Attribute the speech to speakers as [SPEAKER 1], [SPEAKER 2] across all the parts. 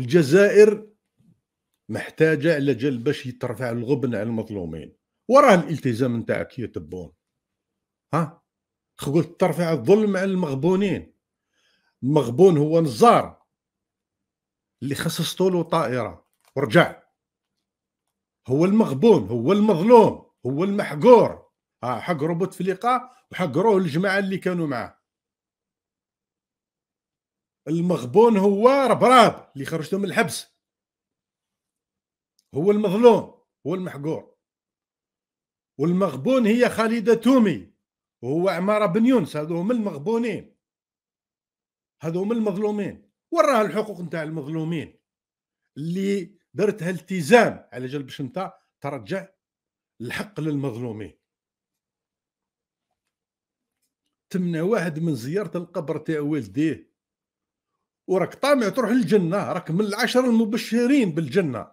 [SPEAKER 1] الجزائر محتاجه الى جل باش يترفع الغبن على المظلومين وراه الالتزام نتاعك يا تبون ها قلت ترفع الظلم على المغبونين المغبون هو نزار اللي خصصتوا له طائره ورجع هو المغبون هو المظلوم هو المحقور حقرو بوتفليقه وحقروه الجماعه اللي كانوا معاه المغبون هو ربراب اللي خرجته من الحبس هو المظلوم هو المحقور والمغبون هي خالدة تومي وهو عمارة بن يونس هذو هم المغبونين هذو هم المظلومين وراه الحقوق نتاع المظلومين اللي درتها التزام على جلب باش ترجع الحق للمظلومين تمنع واحد من زيارة القبر تاع والديه وراك طامع تروح للجنه راك من العشر المبشرين بالجنه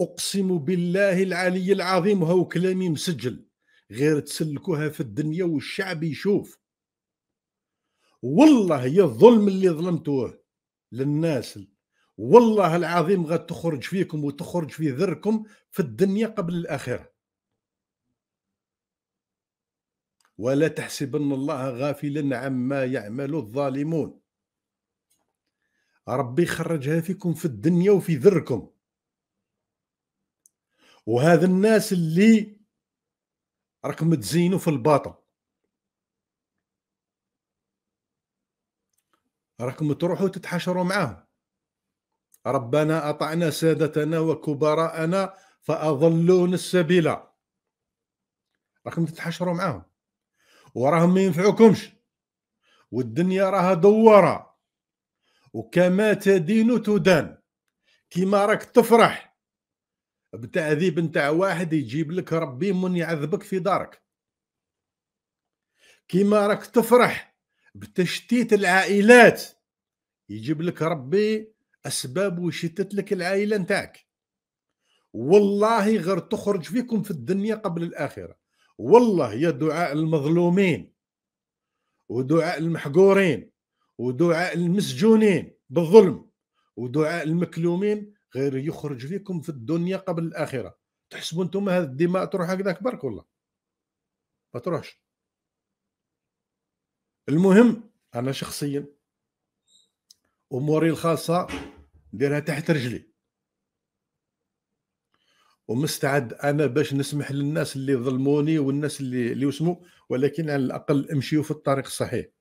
[SPEAKER 1] اقسم بالله العلي العظيم وهو كلامي مسجل غير تسلكوها في الدنيا والشعب يشوف والله يا الظلم اللي ظلمتوه للناس والله العظيم غتخرج فيكم وتخرج في ذركم في الدنيا قبل الاخره ولا تحسبن الله غافلا عما يعمل الظالمون ربي خرجها فيكم في الدنيا وفي ذركم وهذا الناس اللي راكم تزينوا في الباطل راكم تروحوا تتحشروا معاهم ربنا اطعنا سادتنا وكبراءنا فاضلون السبيل راكم تتحشروا معاهم وراهم ما ينفعوكمش والدنيا راها دواره وكما تدين تدان كيما راك تفرح بتعذيب نتاع واحد يجيب لك ربي من يعذبك في دارك كيما راك تفرح بتشتيت العائلات يجيب لك ربي اسباب وشتت لك العائله نتاعك والله غير تخرج فيكم في الدنيا قبل الاخره والله يا دعاء المظلومين ودعاء المحقورين ودعاء المسجونين بالظلم ودعاء المكلومين غير يخرج فيكم في الدنيا قبل الاخره تحسبوا انتم هذه الدماء تروح هكذاك برك والله ما تروحش المهم انا شخصيا اموري الخاصه نديرها تحت رجلي ومستعد انا باش نسمح للناس اللي ظلموني والناس اللي اللي وسموا ولكن على الاقل امشيوا في الطريق الصحيح